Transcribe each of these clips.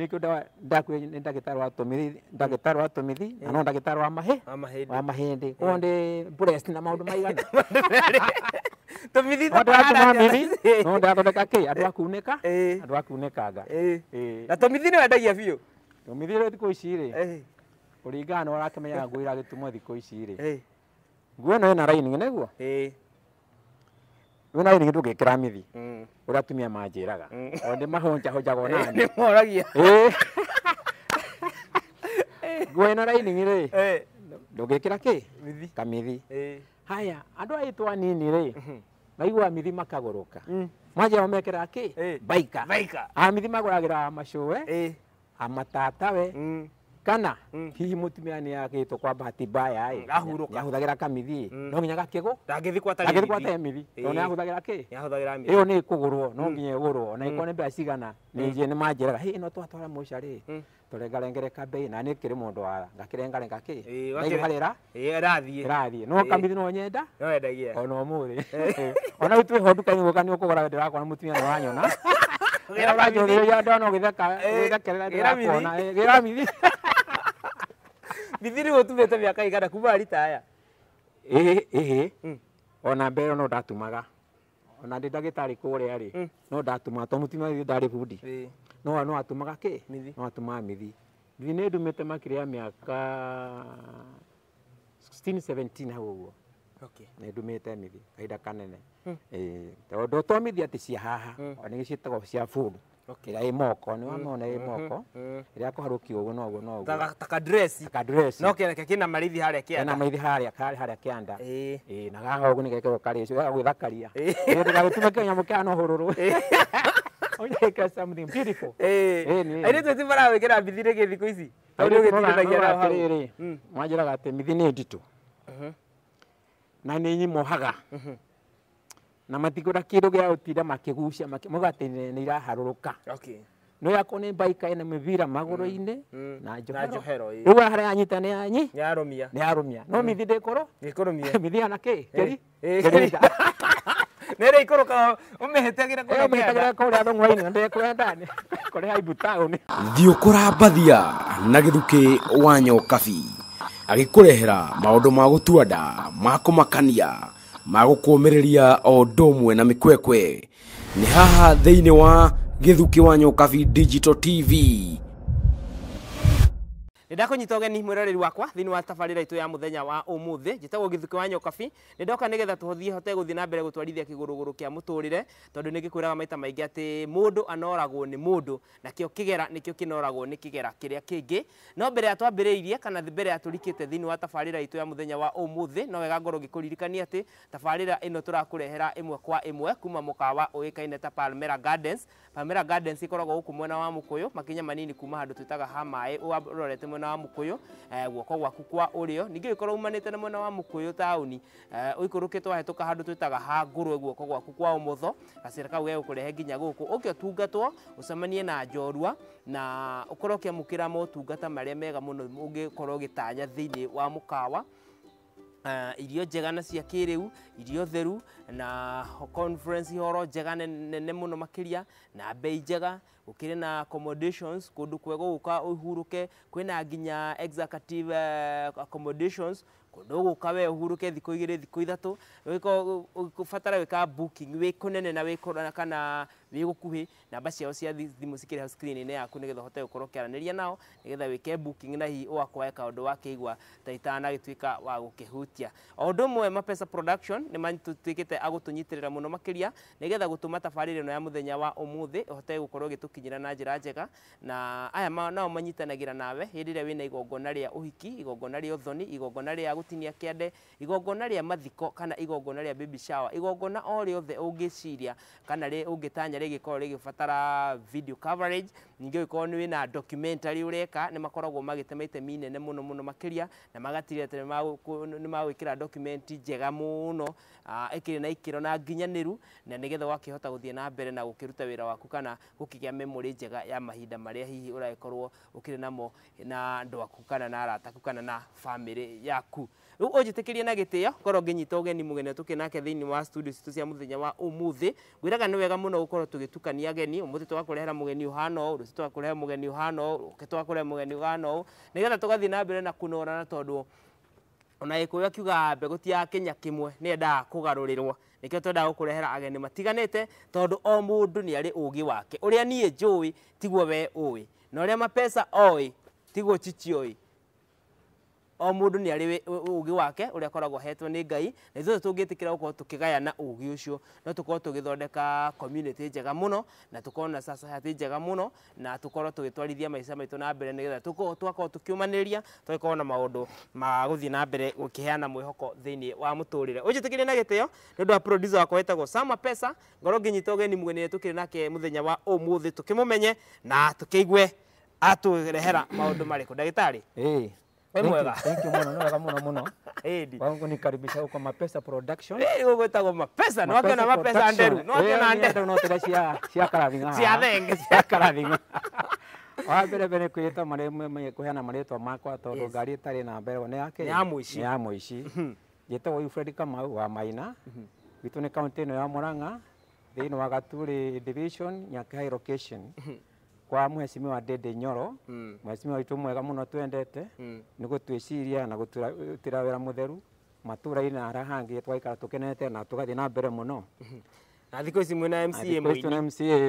nä kä ndakuä nä ndagätarä wa tåmithi ndagätarä wa tåmithi ano ndagätarä wa mahä wa mahä ndä koguo ndä na maå ndå maigana tåmithi tåmithi no ndärathondeka kä andå akunä ka andå akunä kanga na tå mithi nä wendagia biå tå mithi rä thikå ici rä kå ringana nä menyaga ngå iragä tumwo thikå ici rä nguo ä no ä na raini näguo wina ni tå gä kä ra mithi å mm. rä a tumia manjä raga mm. o ndä mahonjahonjagwo nanä moragia gwena raining rä ndå ngä kä ra kä kamithi haya andå aä nini rä mm-hmm. maigua mithi makagå rå ka manjao mm. mekera kä baika amithi magå ragä ra macå we amatatawe kana mm. hihi mutumiani yagitwo kwa bahati mbaya ä yahuthagira kamithi mm. no nginya gakigo ndangithikwatarä kwate mithi tondå yahuthagira kä ä yo nä kågå no mm. nginya ä gå rwo na ikorwo nä mbea cigana nä manjäraga hä no twatwara må carä tårengarengereka mbei na nä kä rä må ndå wara ngakärengarenga kä naiguharä ra rärathiä no kamithi no nyenda ona må rä ona rä twä ho ndukainä gå ka nä å kå gora ndä rakona må tumia nä wanyona ä ra å ranjå thä ria ndona å gä theka wä thekerera ndä rakona ä ra thithiri gå tumä mĩaka igana kuma aritaya Ehe ehe. Hmm. ona mbere no ndatumaga ona ndä ndagä tarä kå rä hmm. no ndatumaga to må tima ndarä bundi no no atumaga kä no atumaga mä thi ne nä ndumä te makä rä a mä aka hau å guo nä ndumä te mä thi kahinda kanene hmm. tondå tomithia atä cia haha nä gä ciätagwo cia bå ira ä moko nä wamona ä moko ä rä a kå harå no å guo takadress no kena kina marithi haria kia na marithi haria kari haria anda eh eh na gaho uguo ni gekero kari cio gwithakaria ni eh. ndigagutuma kinya mukano hururu eh. Onyeka something beautiful. Eh. eh Aire tu tibara wekera bithire githiku ici. Aire gitiragia mm. mm-hmm. na hau. Mwajiraga mithi nä nditå Na nä nyimo haga. Mhm na matigura kindu gia utira makigucia muga ati ni iraharuruka okay no yako ni baika ina mivira magoro ine na johero riu hare anyita ni anyi ni arumia ni arumia no mithi de koro ni koro korumia mithi ana ke keri nere ikoro ka agira ko agira ko ria thongwa ine nde ko ni ko ria ibutao ni thiukura mbathia na githuki wanyo kafi agikurehera maundu magutuanda makumakania magukũmĩrĩria o ũndũ na mikwekwe ni haha theini wa githuki wa nyokabi digital tv Nenda ndakũnyitwoge ni mwiroreri wakwa thĩinĩ wa tabarĩra itũ ya mũthenya wa ũmũthĩ njĩtagwo gĩthukĩ wa nyokabi nĩ ndoka nĩgetha tũhothie hote gũthiĩ na mbere gũtwarithia kĩgũrũgũrũ kĩa mũtũrĩre tondũ nĩ gĩkwĩraga maita maingĩ atĩ mũndũ anoragwo nĩ mũndũ nakĩo kĩgera nĩkĩo kĩnoragwo nĩ kĩgera kĩrĩa kĩngĩ no mbere ya twambĩrĩirie kana mbere ya tũrikĩte thĩinĩ wa tabarĩra itũ ya mũthenya wa ũmũthĩ no wega ngorwo ngĩkũririkania atĩ tabarĩra ĩno tũrakũrehera ĩmwe kwa ĩmwe kuma mũkawa ũĩkaine ta Palmera Gardens Palmera Gardens ĩkoragwo gũkũ mwena wa mũkũyũ makinya manini kuma handũ twĩtaga ha maĩ ũrorete mwena wa mukuyu eh, guoko gwaku kwa urio ningi ikoro umanite na mwena wa mukuyu tauni uikurukite eh, hetuka handu twitaga ha ngurwe guoko gwaku kwa umutho gacira kau gegukurehe nginya guku ukiutungatwo ucemanie na njorua na ukorwo ukiamukira motungata maria mega muno ungikorwo ugitanya thiini wa mukawa uh, eh, irio njega na cia kiriu irio theru na conference horo njega nene muno makiria na bei njega ukire na accommodations kundu kwego uka uhuruke kwina nginya executive uh, accommodations kundu uka we uhuruke thiku igire thiku ithatu wiko ufatara wika booking wikunene na wikorana kana wä gå kuhä namba ciao cia thimu cikä rä hau skrini-inä yaku nä getha hote gå korwo kä nao nä getha wä booking na hi ågakorwo kaå ndå wakä igua ta itanagä gituika wa gukihutia kä hutia mapesa production ni matwä kä te agå tå nyitä rä ra getha gå tå no ya muthenya wa ũmũthĩ hote gũkorwo gitukinyira na njĩra njega na aya nao manyitanagira nawe hĩndĩ ĩrĩa wĩna igongona ria uhiki igongona ria uthoni igongona ria gutinia kiande igongona ria mathiko kana igongona ria baby shower igongona o rĩothe ungiciria kana ungitanya rĩgĩ korwo fatara video coverage ningĩ ũkorwo ni na documentary ureka ni makoragwo magĩtema mine nene muno muno makiria na magatirĩra atĩ nĩ magwĩkĩra document njega muno ekire na ikiro na nginyaniru na nĩgetha ũgakĩhota guthie na mbere na gukiruta wira waku kana gũkĩgĩa memory njega ya mahinda marĩa hihi uraikorwo ukire namo na andũ aku kana na arata kana na family yaku riu unjitikirie na gitio ngoro nginyita ugeni mugeni tukinake thiini wa studio citu cia muthenya wa umuthi ngwiraga ni wega muno gukorwo tugitukania ageni umuthi twakurehera mugeni uhana uu rucio twakurehera mugeni uhana uu uki twakurehera mugeni uhana uu nigetha tugathii na mbere na kunorana tondu ona gikuyu akiuga mbegu ti ya Kenya kimwe ni endaga kugarurirwo nikio twendaga gukurehera ageni matiganite tondu o mundu ni ari ugi wake uria nie njui tiguo we ui na uria mapesa oi tiguo chichi oi o mundu ni ari ugi wake uri akoragwo hetwo ni ngai na ithuothe tungĩtĩkĩra tukigaya na ugi ucio no tũkorwo tugithondeka community njega muno na tũkorwo na society njega muno na tũkorwo tugitwarithia maica maitu na mbere nigetha nĩgetha twakorwo tukiumaniria tũgĩkorwo na maundu ma gũthiĩ na mbere gũkĩheana mwihoko thĩinĩ wa mũtũrĩre ũnjĩtĩkĩrie na gĩtĩo nĩ ũndũ wa producer wakwa wĩtagwo Sama Pesa ngorwo ngĩnyita ũgeni mũgenire tũkĩrĩ nake muthenya wa ũmũthĩ tukimumenye na atu rehera maũndũ marĩkũ ndagĩtarĩ hey wemwega thank you muno ni wega muno muno nikaribisha huko mapesa production mapesa no akena mapesa nderu no akena nderu no tira cia cia karathinga cia thenge cia karathinga wa mbere mbere kwita mare kuheana marĩtwa makwa tondũ gari ĩtarĩ na mbere nĩ yake ya mũici ya mũici mhm. njĩtagwo Wilfred Kamau wa Maina mhm. gwitũ nĩ kaunti ĩno ya Murang'a thĩinĩ wa Gaturi division Nyakai location mhm kwa mheshimiwa Dede Nyoro mm. mheshimiwa witu mwega muno twendete mm. niko twiciria na gutwira wera mutheru matura ina arahangi twaikara tukenete na tugathi na mbere må no na thikå ici mwä na mca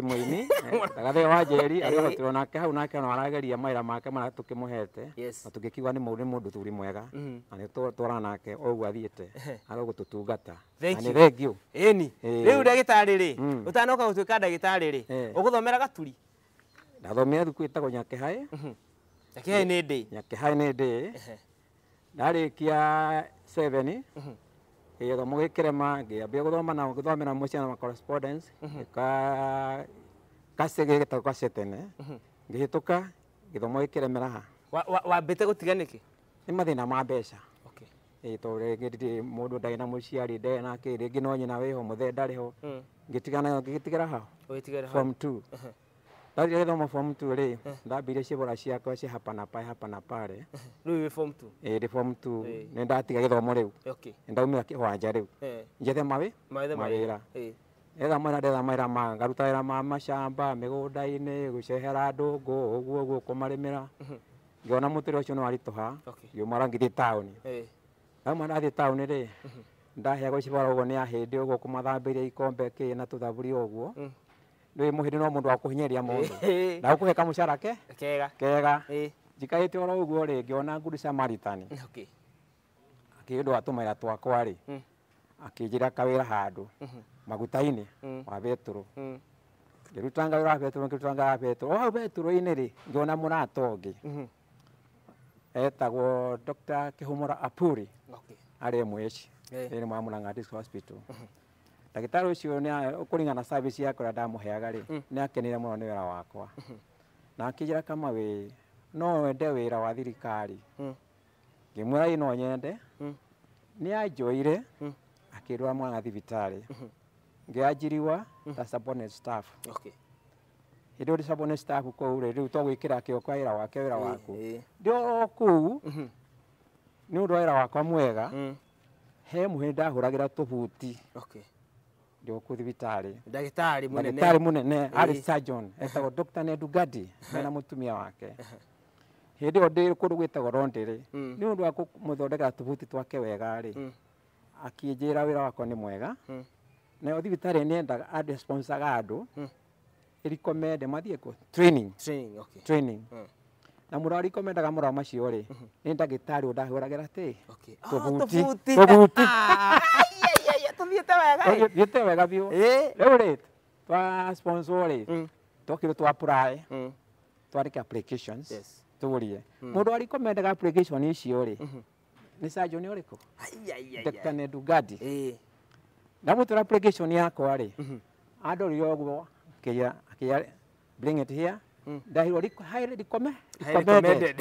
må ini tagathä wa njeri arä nake hau nake na arageria mawä ra make marä a tå kä må hete na tå ni muri mundu thuri mwega hmm. na ni twara nake o guo ari te aragå tå tungata na nä thengiå ni eh. rä u ndagä dagitari ri å hmm. tanoka gå tuä ka eh. gaturi nyake nyake hai ndathomire thukuru ĩtagwo nyakĩhaĩ mhm. nyakĩhaĩ nĩ ndĩ nyakĩhaĩ nĩ ndĩ ndarĩkia seven mhm. gĩthomo gĩkĩrema ngĩambia gũthoma na gũthomera mũciana wa correspondence mhm. kase ka gĩtagwo gacetene ngĩhĩtũka gĩthomo gĩkĩremera ha wa wa wambĩte gũtiga nĩkĩ nĩ mathĩna ma mbeca tondũ rĩngĩ ndirĩ mũndũ ndarĩ na mũciari ndarĩ na kiri rĩngĩ no nyina wĩho mũthee ndarĩ ho mm. ngĩtigana ngĩtigĩra ha form two Ndathiire githomo form 2 ri ndambirie cibora ciakwa ci hapa na pale hapa na pale rä wä form 2 eh rä eh, form 2 nä ndatiga githomo rä u nä ndaumä hwanja rä u njethe mawä mawä ra etha mwera ndetha mawä ma ngaruta wä ma macamba mä gå nda-inä gå cehera andå ngå å guo å guo kå marä mä ra ngĩona mũtũrĩ ũcio nĩ waritũ ha ngiumara ni taũni nauma ndathiĩ ikombe kĩ na tũthaburia ũguo ndå må hä ndä no må ndå wa kå hinyaria må na gå kå he cara ke kega kega njikaä te oro å guo rä ngä ona samaritani akä ndå watå maira twakwarä akä njä ra kawä ra handå maguta-inä wa betå rå ngirutanga wira betu ngirutanga ya betu o betu roine ri ngiona murata ungi etagwo dr kihumura apuri ari mweci ni mwa mulanga district hospital ndagitari ucio kuringana na service yako ria ndamuheaga ri mm. ni akenire muno ni wira wakwa mm-hmm. na akinjira kama we no wende wira wa thirikari mm. ngimwira i no nyende mm. ni anjoire akirwa mwana thibitari mm-hmm. ngiajiriwa ta subordinate staff okay hä ndä staff kå u rä rä u togwä kwa wä wake wä waku ndä o kå u nä wa wä wakwa mwega he må hä ndahå okay ndioku thibitari ndagitari munene ndagitari munene ari surgeon etagwo dr nedugadi na mutumia wake hindi yo ndi kundu gwitagwo ni undu hmm. wa kumuthondeka tubuti twake wega ri hmm. akinjira wira wako ni mwega hmm. nayo thibitari sponsor andesponsaga andu irikomende mathie ku training training okay training na må rari komendaga må rao macio rä nä ndagä tarä å ndahå ragä ra tä tå buti vitewega vitewega biu riu ri twa sponsor ri mm. twokire twa apply mm. twarika applications yes. tuurie mundu mm. arikomendaga application icio ri ni sajo ni uriku Dr. Nedugadi eh. ndamutura application yakwa ri mm-hmm. andorire oguo akia bring it here ndahirwo highly recommended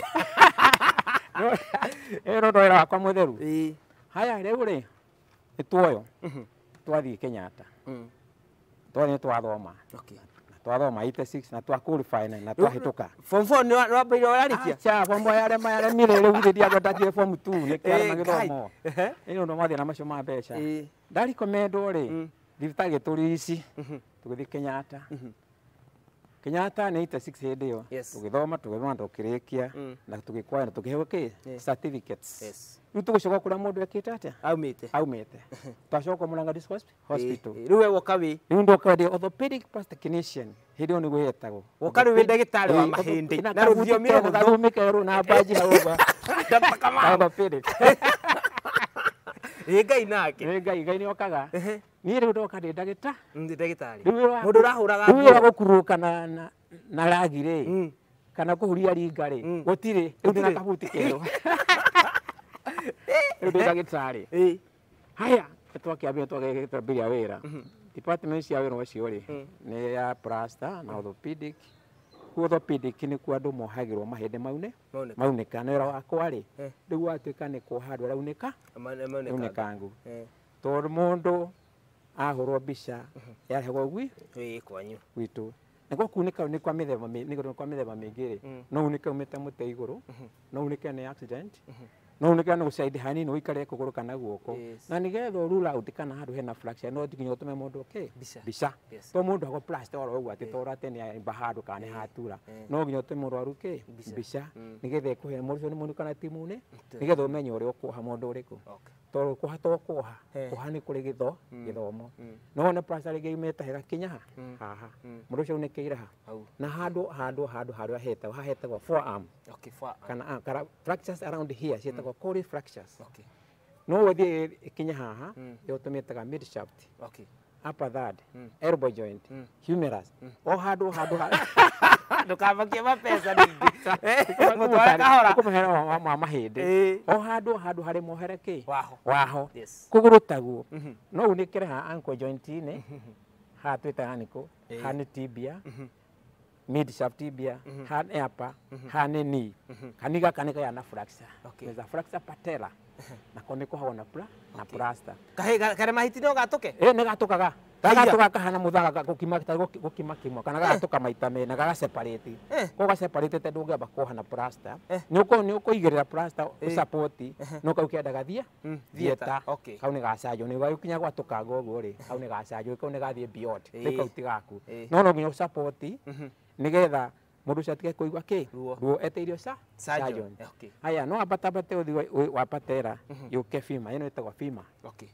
ero ndoira wakwa mutheru eh. haya riu ri nä tuoyo mm-hmm. twathiä kenyatta mm. twa ni twathoma okay twathoma ite 6 na twa qualify na twa hituka form 4 ni eh, wa bila urarikia cha form 4 ma ya mire ya remire dia gota agwetagie form 2 ni kya eh ino ndo na macho ma besha ndari komendo ri mm. thibitarä tå rä ici tugithi kenya ata kenyatta mm-hmm. Kenyatta nä ite hä ä yo tå gä thoma tå gä thoma tå kä rä kia mm. na tå gä kwaya na tå gä heo kä rä u tå gå coka kå rä a må ndå ekä te atä aumä te aumä te twacokwo må ranga rä u woka wä rä u ndoka ndä hä ndä ä yo nä guo yetagwo woka rä u wä ndagä tarä wa mahä ndä na rå thiomi rå thomä kerwo na mbanji haå ä ngai nake ä ngai ngai nä ni niä rä u ndoka ndä ndagä ta mm, ndagä tarä må ndå å rahå raga rä ra gå kurå kana na ragi rä mm. kana kå huria ringa rä mm. gå tirä rä u ndä na kabuti kerå rä u ndä ndagä tarä haya twakäambia twagä tambä ria wä ra department cia wä ra å cio rä nä ya plasta na orthopedic orthopedic nä kuo andå mohagä rwo mahende maune maunä na wä ra wakwa rä rä u watuä ka nä kwoha andå araunä kaunä kangu tondå må ndå ahå rwo mbica uhuh. yarehagwo gwi kwanyu gwitå nä gwakunä ka nä kwa mä themba mä ngä rä no unä ke umä te må te igå rå uhuh. no unä ke nä no nigetha gucaidi hanini uikare kuguru kana guoko na nigetha urura out kana handu hena fracture no nginya me mundu ke mbica to mundu ago plaster oro ugwa ati tora tene ba handu kana hatura no nginya utume murwaru ke mbica mm. nigetha kuhe murcio ni mundu kana timune nigetha umenye uria ukuha mundu kå tondå kå hatwo kå ha mm. mm. kå ha nä kå rä gä tho gä thomo no wona gä imete kinya ha haha må ndå å cio nä kä ire ha na handå handå handå harä a hetagwo hahetagwo kana ah, around here cietagwo mm. kå no wathiä kinya haha yo tå mä taga upper third elbow joint humerus o handå handå ndukamakie mbeca ningä ma mahä o handå eh. o handå harä mohere kä waho koguo rå taguo mhm. no u nä kä reha ankojointinä hatwä taga nä kå ha nä mhm. eh. tibia mhm. mid shaft tibia han eapa hanä ni kanigaka nä kayana fraxa meza fraxa patela nako nä kå hagwo na na plasta kare mahiti no gatå ke ä nä gatå kaga gagatå ga kahana må thaga gå kima kä mwe kana gagatå ka maita merä na gagaceparate ko gaceparate te ngä amba kuoha na nä å kå igä rä ra plasta åcapoti no kau kä enda mm, thieta kau nä gacanjwo nä gagå kinya gwatå kanga å guo rä kau nä gacanjwo kau nä gathiä beyond rä kau ti no no nginya å nä getha mundu ucio atige kuigua ki ruo ete irio cia surgeon eh, haya no abatabate uthi wabatera mm -hmm. yuke fima ino itagwa fima okay.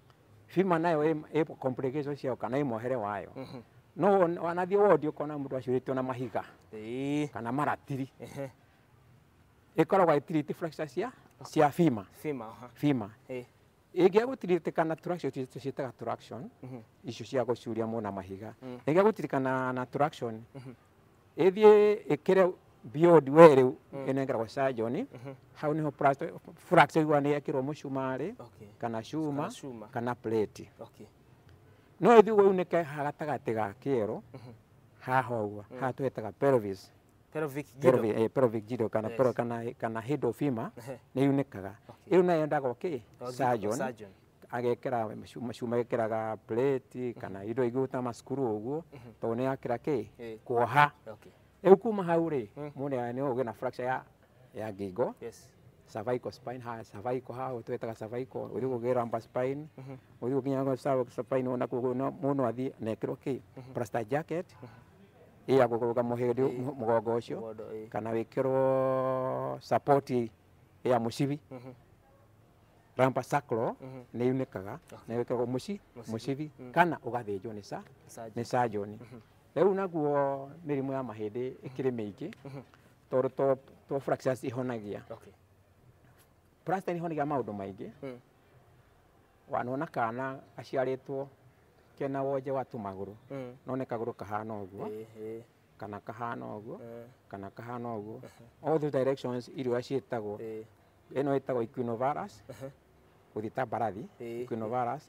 fima nayo e complications ciao kana i mohere wayo mm -hmm. no wanathie wondi ukona mundu acuritwo na mahiga e. kana maratiri ikoragwa itiriti fracture cia cia fima fima, uh -huh. fima. E ingia gutiririkana ciĩtaga icio cia gũcuria mũno na mahiga ingia mm. tirikana na ethie ikire biod we ri mm. inengera kwa sajoni mm-hmm. hau niho plasto fracture iwa ni ekiro mushumare kana shuma kana plate okay no ethie we unike hagatagatiga kiero ha hoa mm-hmm. mm. ha twetaga pelvis pelvic gido eh pelvic gido kana pero kana kana head of femur ni unikaga iyo na yendaga okay sajoni agekera macuma gekeraga plate kana mhm. indo ingä ta macukuru å guo mhm. tondå nä yakera kä kuoha rä u kuma hau rä må nä å gä ya gigo yes cervical spine ha cervical ha uto eta cervical uri mhm. kugira amba spine uri kuginya kwa cervical spine ona ku no mono adi na kiro ki prasta jacket iya gukuruga mohedi mugongo ucio kana wikirwo support ya mushibi rampa sacro nä yå kaga na yå kagwo må ci må kana å gathänjwo nä canjoni mm-hmm. rä u naguo mä rimå ya mahä ndä ä kä rä mä mm-hmm. ingä mm-hmm. tondå to ä honagia ä honagia maå ndå maingä mm. wanona kana aciarä two kena wonje wa tå magå rå mm. none kagå rå kahana å guo kana kahana å guo eh. kana kahana å guo all those directions irio ciä tagwo ä eh. no ä tagwo guthita mbarathi quinovarus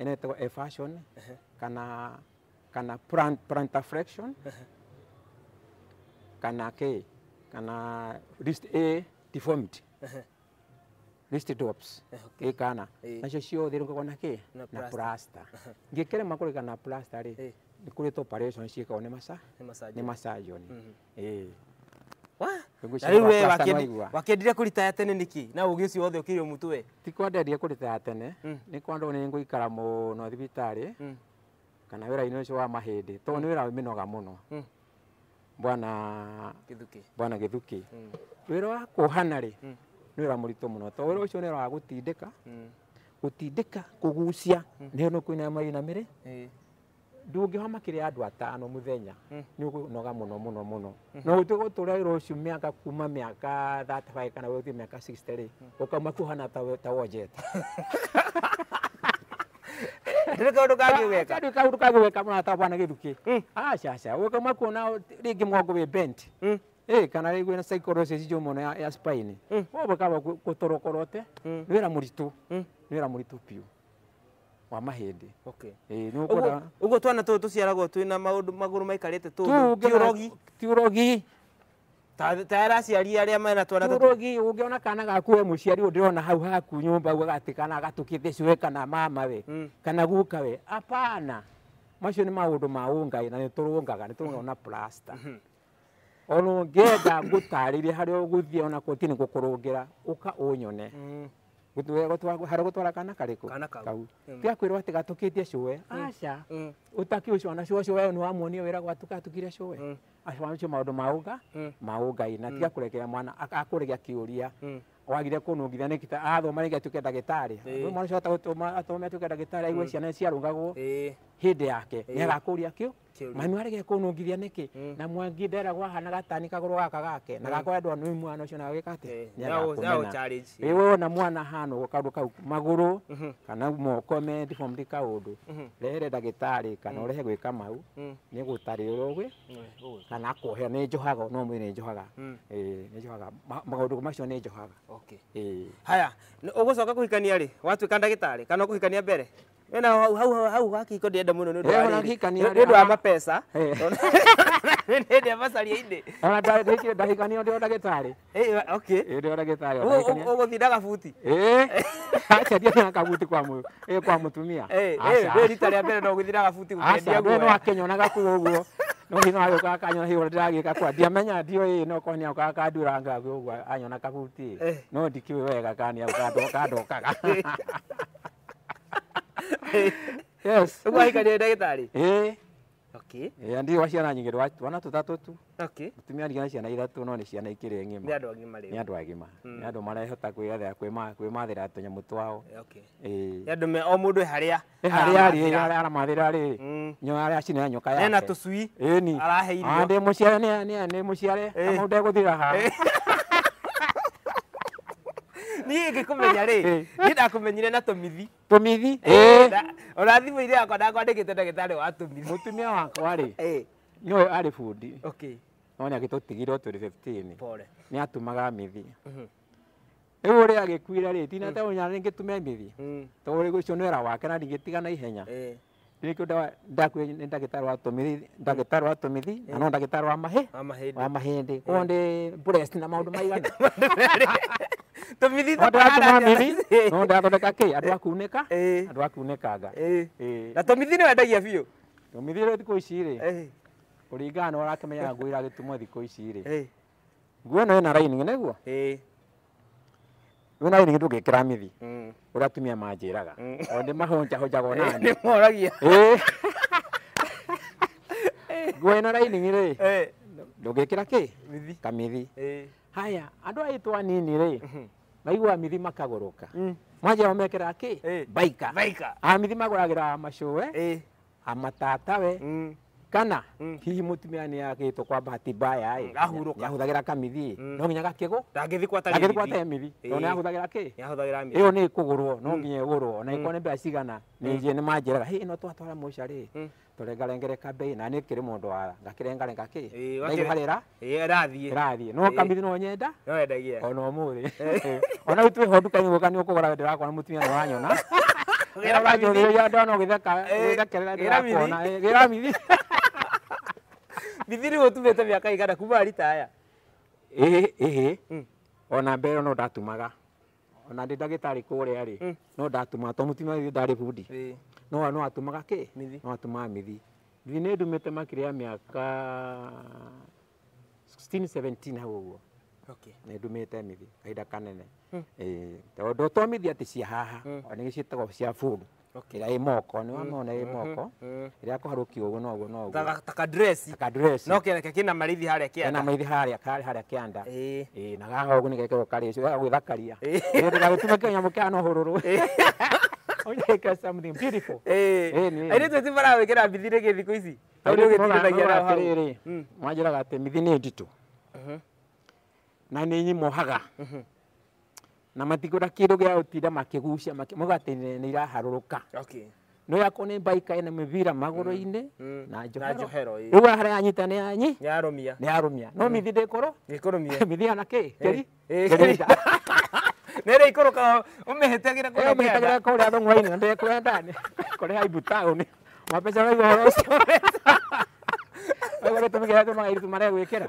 inetagwo fashion uh-huh. kana kana plant, plant flexion uh-huh. kana ke kana list a deformed uh-huh. list drops uh, ke kana nacio ciothe dhiru kwa na ke na plasta ngikere ngä kä rema kå rä kana plasta rä nä kå masa ni masa ni masa yoni mm-hmm. eh na rä u we kå ritaya tene nä kä na å gä å wothe å kä ire å må we kå ritaya tene hmm. nä kwandå nä ngå ikara må no hmm. kana wä ra-inä å cio wa mahä ndä tondå nä hmm. wä ra mä noga må no bwana bwana gä thukä wä ra wa kå hana rä nä wä ra må ritå må no tondå ra å cio nä ra wa gå tindä ka gå tindä ka kå gucia nä no kwä na mä rä ndungihoma rä andå atano må thenya hmm. nä å muno må no utugutũra hmm. rũciũ mĩaka kuma mĩaka 35 kana gũthiĩ mĩaka 60 rĩ ũkauma kuhana ta wonjete ndirä kaå ndå kangä weka må rata bwana gä thukä hmm. ah, acaca å kauma kuona rĩngä mwongo wä bent ä kana rä gwä na cikorocicå må no ya spine wobä gå torokorote nä wä ra må ritå nä wä ra må ritå piå wa mahindi okay. e, ugwo ugo twana tu tuciaragwo twina maundu maguru maikarite tu tiurogi tiurogi tayaraciari aria mena twana turogi ungiona kana gaku we muciari ndirona hau haku nyumba ugatikana agatukithie ciwe kana mama we hmm. kana guka we apana macio ni maundu ma ungai na niturungaga niturungaga na plasta hmm. ona ngienda ngutaririe haria uguthie ona kotini gukurungira uka unyone mm haragutwara kana kariku kau mm. tiakwirwo ati gatukitie cuwe mm. aca utaki mm. ucio ona cuo cuwe ni wamuonie wira gwatukatukire cuwe acio macio maundu maunga maungai na tiakurekeria mwana akuregia kiuria wagire kunungithia nä kita athoma nä gä atuä ke ndagä tarä mwana cio atome atuä ke ndagä tarä aigue ciana ciarå ngagwo hindi yake ni arakuria kio mami warege kunungithia niki na mwangi nderagwo gwa hana gatani kaguru gaka gake na ndo ni mwana ucio na gagika ati iwe na mwana hano kaundu kau maguru kana moko me form di kaudu rehere dagitari kana urehe gwika mau ni gutari urugwe kana kuhe ni johaga no mwe johaga eh ni johaga maundu macio ni johaga okay eh haya ugucoka kuhikania ri watu kanda gitari kana kuhikania mbere wena hau hau hau hau haki kodi nä å nudu wa mapesa nä ndä amacaria inä ndahikania hali o ndagä tarä hali o hali tarä å gå thindaga buti acaria na kabuti kwa må tumia ndä rita rä a mbere no gå thindaga buti no akenyonaga kuu å guo no hino agä ka kanyona hä å ndä ragä ka kwa ndiamenya ndio ä no korwo nä agå kakandura ngagä å guo anyona kabuti eh. no ndikä wega kana nä agå kandokaga yes uguo ahikanire ndagĩtarĩ eh okay andi wa ciana nyingĩ wa twana tũtatũ tu okay mũtumia arigana ciana ithatũ no nĩ ciana ikĩrĩ ng'ima nĩ andũ agima rĩu nĩ andũ agima nĩ hmm. andũ marehota kwĩgathĩra kwĩmathĩra tũnyamũ twao okay eh ĩĩ andũ me o mũndũ e harĩa e harĩa arĩ harĩa aramathĩra rĩ hmm. nyo arĩa acinĩra nyoka yake ena tũcui ĩni araheirwo andĩ ni nĩ mũciare kamau ndegũthira haha niä ngä kå menya rä eh. nä ndakåmenyire na tå eh, eh. mithi mhm. tå mm. mithi å ra thimå irä yakwa ndakwandä gä te ndagä tarä wa tå mithi må tumia wakwa rä nä arä bundi no nä agä tå tigire o tå nä atumaga mithi rä u å rä a agä kuire rä tina å nyana nä ngä tume mithi tondå rä gå cio nä wera wake na ndingä tigana ihenya nä ndakuä ndagätarä wa tåmithä ndagätarä wa tåmithi eh. na no ndagätarä wa mahä wa mahä ndä koguo ndä na maå ndå maigana tåmithi tåmithi no ndathondeka eh. kä andå akunä ka eh. andå akunä kanga na tåmithi nä wendagia biå tåmithi rä thikå ici rä å ringana nä warakĩmenyaga ngå iragä tumwo thikå ici rä nguo ä no ä na raini näguo wina gä tå gä kä ra mithi å rä a tumia manjä raga o ndä mahonjahonjagwo na nä moragia gwena raini rä ndå ngä kä ra kä kamithi haya andå aä twa nini rä mm-hmm. maigua mithi makagå rå ka mm. mwanjia å mekera kä mbaika amithi magå ragä macå we amatatawe mm kana mm. hihi ni agitwo kwa bahati mbaya ai yahuthagira kamithi mm. no nginya gakigo mithi temithi ni yahuthagira ki ä yo nä kå gå rwo no mm. nginya ä gå rwo ona ikorwo ni mbea cigana nä manjäraga no twatwara må carä tårengarengereka mbei na nä mundu rä må lenga ki ngakärengarenga kä naiharä ra rärathiä no kamithi no nyenda ona Gira thä Gira rä Gira ho Gira gå Gira nä Gira kå Gira ndä Gira må Gira nä Gira ä Gira ndona Gira gä Gira gä Gira ndä Gira gä G thithiri gå tumä te mä aka igana kuma ritaya ä ä hmm. ona mbere no ndatumaga ona ndä ndagä tarä kå rä a rä hmm. no ndatumaga to må timathi ndarä bundi no no atumaga kä no atumaga mä thi thi nä ndumä te makä rä a mä aka 16 hau å guo nä ndumä te mä thi kahinda kanene hmm. tondå tomithia atä cia haha nä gä ciätagwo cia bå ä ä moko nä wamona ä mm, mm-hmm, moko ä mm-hmm. rä a kå harå kio å guo noguo noguokäna marithi harä a harä nda kä anda na gaha å guo nä gekerwo karä cio gagwä thakaria ä ndä gagå tume kä nyamå kä ano hå rå rå airĩtu ti maragwä kä ra mbithi rä gä thikå ici rä wanjä raga atä mithi nä nditå mm-hmm. na nä nyimohaga na matigura kindu gia utira makigucia mugati ni iraharuruka okay no yako ni baika ina mivira magoro-ini mm, mm. na johero riu hara yanyita ni yanyi ni arumia ni arumia no mithi mm. ndikoro ikurumia mithi ana ki keri keri nere ikoro ka umme umme hete hete agira agira ko ko ya don ikuruka umihitagira kuria umihitagira kuria thung'wa-ini na ndekwendani kuria ibutauni mapeca maiga horo ucio ir tumare magairitu ekera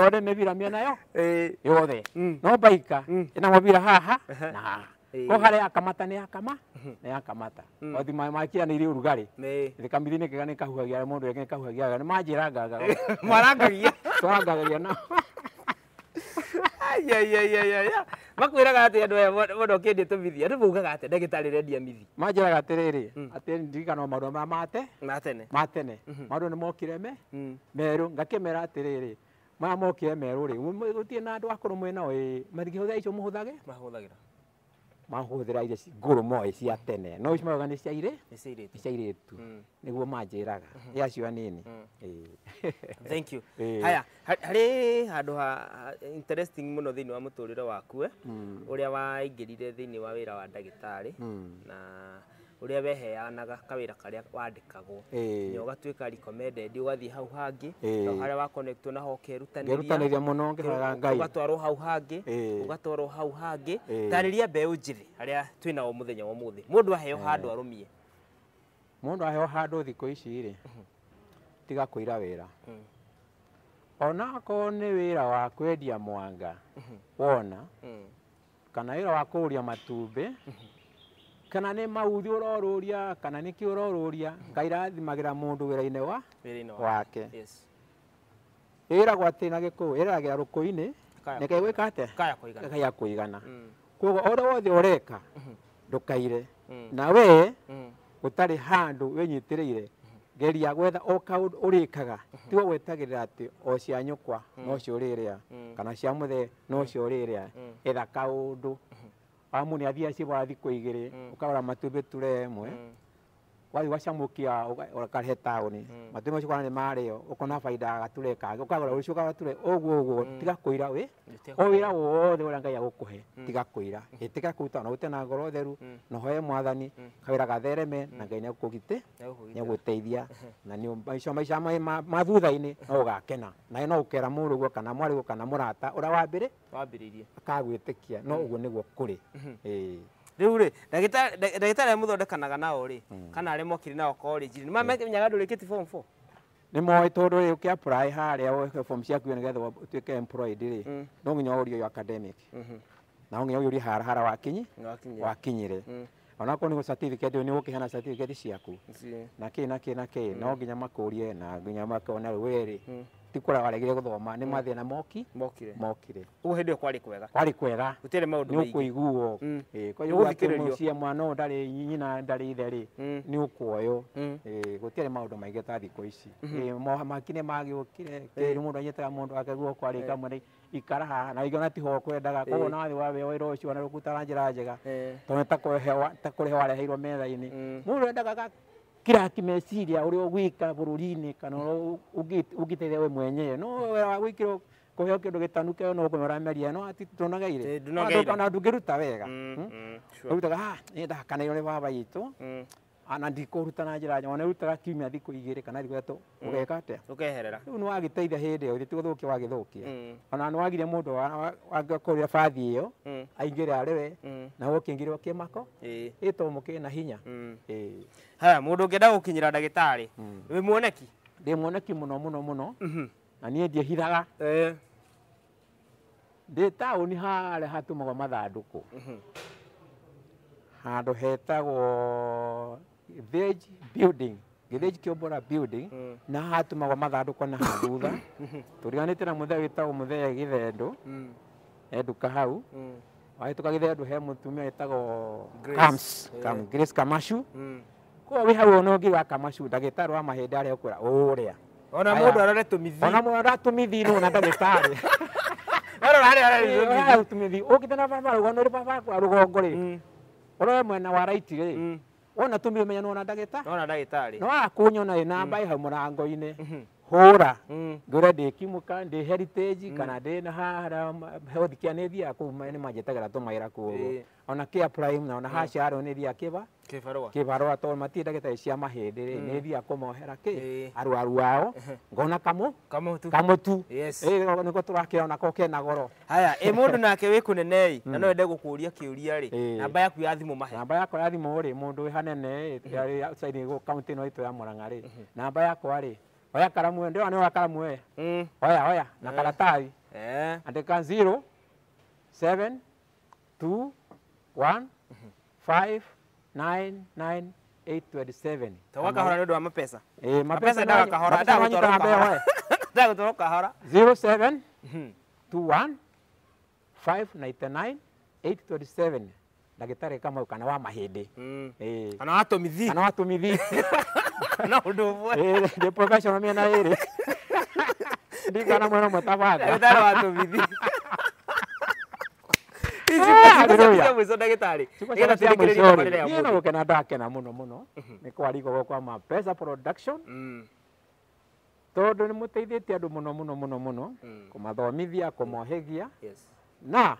tondä mä bira mä nayo eh, yothe mm. no mbaika ä mm. mabira haha na eh. ko harä akamata nä akama ne akamata mm. othi mai makä anä ri urugari ne thä kamithi nä kega kahuhagia må ndå kahuhagia nä manjä rangaga eh, marangagia twarangagaria na makwä raga atä andå aya mono kä ndä tå mithi andå maugaga atä ndagä tarä rendia mithi manjä raga atä rä rä atä ndirikana maå ndå marä matene matene maå mhm. ndå nä mokire me merå ngakä mera atä rä rä maya mokire merå rä gå tiä na andå akorwo mwena ä mathigä hå thä ra icio må hå thage mahå thä ra iria ngå moä cia tene no ici mauga nä ciairä ciairä tu nä mm. guo manjä raga mm-hmm. yacio anini mm. haya harä handå ha må no thä inä wa må tå rä re wakue eh? å mm. rä a waingä rire thä inä wa wä ra wa ndagä tarä na uria weheanaga kawira karia wandikagwo na ugatuika recommended ugathii hau hangi na haria wa connect na ho kerutanĩria muno ngĩhoya ngai ugatwarwo hau hangi ugatwarwo hau hangi tarĩria mbeũ njĩthĩ arĩa twĩna o mũthenya o mũthĩ mũndũ aheo handũ arũmie mũndũ aheo handũ thikũ ici rĩ uhuh. tiga kũira wĩra mm. onakorwo nĩ wĩra wa kwendia mwanga uhuh. wona mm. kana wĩra wa kũũria matumbĩ uhuh kana nä mauthi å rorå ria kana nä kä å rorå ria ngai rathimagä ra må ndå wä ra-inä wa wake ä ragwo atä na gä kå ä ragä ra rå kå inä nä kegwä ka atä kaya kå igana koguo mm. å rä wothe å reka mm-hmm. ndå kaire mm. na we mm. tarä handå wä nyitä rä ire mm-hmm. geria gwetha o kaundu urikaga mm-hmm. tigo ra ati o cia nyukwa no rä a kana cia å no rä a etha kaundu amu nä athiaci bwa thikå igä rä mm. å karora matumbä ture mwe mm wathi wacamukia karehe tauni hmm. matu macio kwanä ni o å kona baida gature kangä å kagå ra å cio gature å guo å guo hmm. tiga kå ira å wä ra wothe å rä a ngai agå kå he hmm. tiga kå ira ä na ka kå ruta ona å tena ngoro theru na hoe mwathani kawä gathereme na ngai nä agå kå gitä nä agå teithia na maica maica ma thutha-inä no å na naä no å kera må rå guo kana mwari guo kana murata rata å rä a wambä kia no å guo nä guo riu ri ndagitari muthondekanaga nao ri hmm. kana aria mokire nao college ni mamenyaga hmm. ndu rikiti form 4 nä moä tondå rä å kä apply harä a form ciaku nä getha å tuä ke employed rä hmm. no nginya å rio academic na no nginya å wa harahara wa wakinyä re onakorwo nä gå certificate nä gå kä hana certificate ciaku na kä na kä na kä no nginya makå rie na nginya makona rä werä tikura waregire guthoma ni mm. mathia na moki mokire mokire u hindi kwari kwega kwari kwega gutire maundu maingi ukuiguo eh mm. kwa hiyo guthikiririo mwana uyu ndari nyina ndari ithe ri mm. ni ukuoyo eh gutire maundu maingi ta thiko ici eh mm-hmm. makine magiukire kiri mundu anyitaga mundu wake guoko ari kamwe ikara ha na igona igiona tiho kwendaga ko na wathi wabe wira ucio na rukutara njira njega tondu takurehe takurehe wareheirwo metha-ini mundu endaga kira kimeciria uria ugwika bururi-ini kana ugitethia we mwenyewe no wera gwikira kuheo kindu gitanuke no kumemeria no ati tunogeire ona ndungiruta wega rutaga ha ni ndakanairwo ni baba itu na ndikurutana na njira nyone rutaga kiumia thiku igiri kana thiku thatu ugeka te ugeherera riu ni wagiteithia yo iyo guthuki wagithukia ona ni wagire mundu angakorire fathi iyo aingire ari we na woki woki ngire ukingire ukimako itumukie na hinya mm. haya mundu ngienda gukinyira dagitari mm. wi muoneki ndi muoneki muno muno muno mm-hmm. na nie ndiehithaga ndi tauni haria hatumagwo mathanduku mm-hmm. handu hetagwo village building village kĩombora building mm. na hatumagwo mathandũkwo na hathutha mm. tũriganĩte na mũthee wĩtagwo mũthee gĩthendũ mm. enduka hau mm. wagĩtũka gĩthendũ he mũtumia wĩtagwo grace, yeah. grace kamashu mm. koguo wĩ hau ona ũngĩ wa kamashu ndagĩtarĩ wa mahĩndĩ arĩa ũkwĩra ũrĩa ona mũndũ arore tũmithi ona mũndũ arore tũmithi nũ na ndagĩtarĩ ũkĩte na baba rũgongo rĩ mm. ũrore mwena wa raiti rĩ mm wona tå mä menyana ona ndagä tarä no wakunyona ä namba ä mm. hau må rango-inä mm-hmm hura mm. ndure ndä kä må ka ndä heritage mm. kana ndä na hara hothika nä thiaga kå u nä manjetaga tå maä ra kuoguo ona kä prime na ona mm. hacaro nä thiaga kä ba kä barå a tondå matindakä tarä cia mahä ndä rä nä thiaga kå mohera kä arwaru ao ngona kamå kamå tu nä guo tå rakä ona ko na goro haya ä må ndå nake wä kå nenei na no wende gå kå ria kä å ria rä namba yaku ya thimå mahe namba yakwa ya thimå rä må ndå wä hanene gå kauntä no itå ya må ranga namba yakwa rä oya karamu ndio anao karamu wewe mm. oya oya na eh. karatasi eh andika 0 7 2 1 5 9 9 827 tawaka hora ndo mapesa eh mapesa dawa kahora dawa toroka wewe dawa toroka hora 07 21 599 827 ndagitari kama kana wa mm. kana mm. eh kana watumithi kana watumithi na undu umwe eh professional mena iri ndigana mwana mutabaga ndagitari watumithi niä no gå kena ndakena må no må no mm-hmm. nä kwarigogwo kwa mapesa production mm. tondå nä må teithä tie andå må no må no må må no mm. kå mathomithia kå mohegia na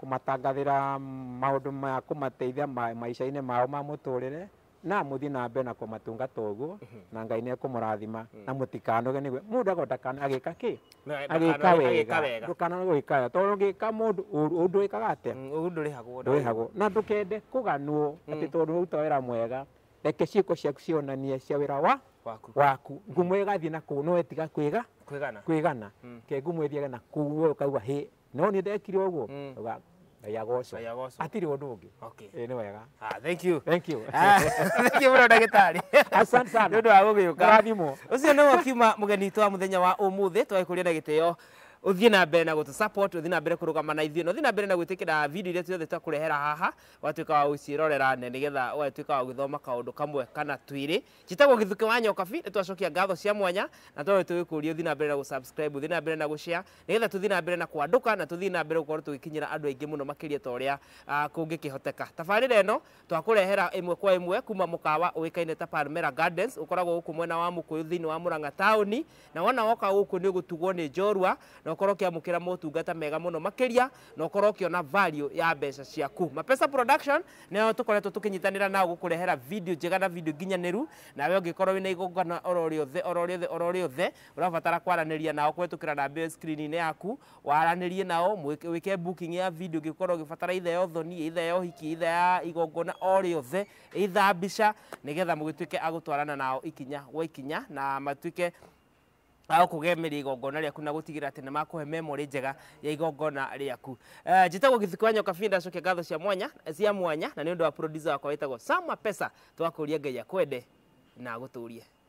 kumatangathira maundu ma kumateithia maica-ini mao ma muturire na muthi na mbere na kumatunga uguo mm-hmm. na ngai ne kumurathima mm. na mutikanoge niwe mundu agota agotakana agika ki agika wega dukana ndukanoge gwika tondu ngika mundu undu ikaga atia mm, ndurihagwo na ndukende kuganwo mm. ati to ndu ruta wera mwega reke ciko cia cionanie cia wira wa waku ngumwe gathi na ku no etiga kwĩgana kwĩgana ke ngumwe ithiaga na kuu ukauga hi no ni ndekire uguo å ndå å ũndũ ũngĩ ĩĩ nĩ wega ah, thank you thank you ah, thank you å ndagĩtarĩ asante sana nĩ ũndũ wa gũgĩũka ũrathimwo ũcio nĩwe ũkiuma mũgeni witũ wa mũthenya wa ũmũthĩ twagĩkũria na gĩtĩo uthie na mbere na gutu support uthie na mbere kurugama na ithuĩ na uthie na mbere na gwĩtĩkĩra video iria ciothe twakũrehera haha watuika wa ucirorera ne nigetha watuika wa gũthoma kaundu kamwe kana twĩrĩ chitago githuke wa nyokabi nĩ twacokia ngatho cia mwanya na twa tũgĩkũria uthie na mbere na gũsubscribe uthie na mbere na gũshare nĩgetha tuthie na mbere na kuanduka na tuthie na mbere gũkorwo tũgĩkinyĩra andũ aingĩ mũno makĩria ta ũrĩa kũngĩkĩhoteka tabarĩra ĩno twakũrehera ĩmwe kwa imwe kuma mukawa ũĩkaine ta Palmera Gardens ũkoragwo gũkũ mwena wa mukuyu thĩinĩ wa Murang'a taũni na wona woka gũkũ ni gutugwo ni njorua na ukorwo ukiamukira motungata mega muno makiria na ukorwo ukiona value ya mbeca ciaku mapesa production nĩyo tũkoretwo tukinyitanira na gukurehera video njega na video nginyanĩru nawe ũngĩkorwo wĩna igongana oro rĩothe oro rĩothe oro rĩothe ũrabatara kwaranĩria nao kũhetũkĩra namba screen-inĩ yaku waraniria nao wĩke booking ya video ũngĩkorwo ũgĩbatara ithe ya ũthoni ithe ya ũhiki ithe ya igongona o rĩothe itha mbica nigetha mũgĩtuĩke agutwarana nao ikinya gwa ikinya na matuĩke kugemeria igongona rĩaku na atä atĩ makå he memory njega ya igongona rĩaku eh, njĩtagwo gĩthikwanyo kabinda cokia ngatho cia mwanya cia mwanya na å ndå wa producer wakwa wĩtagwo sama pesa ria ngai akwende na agũtũrie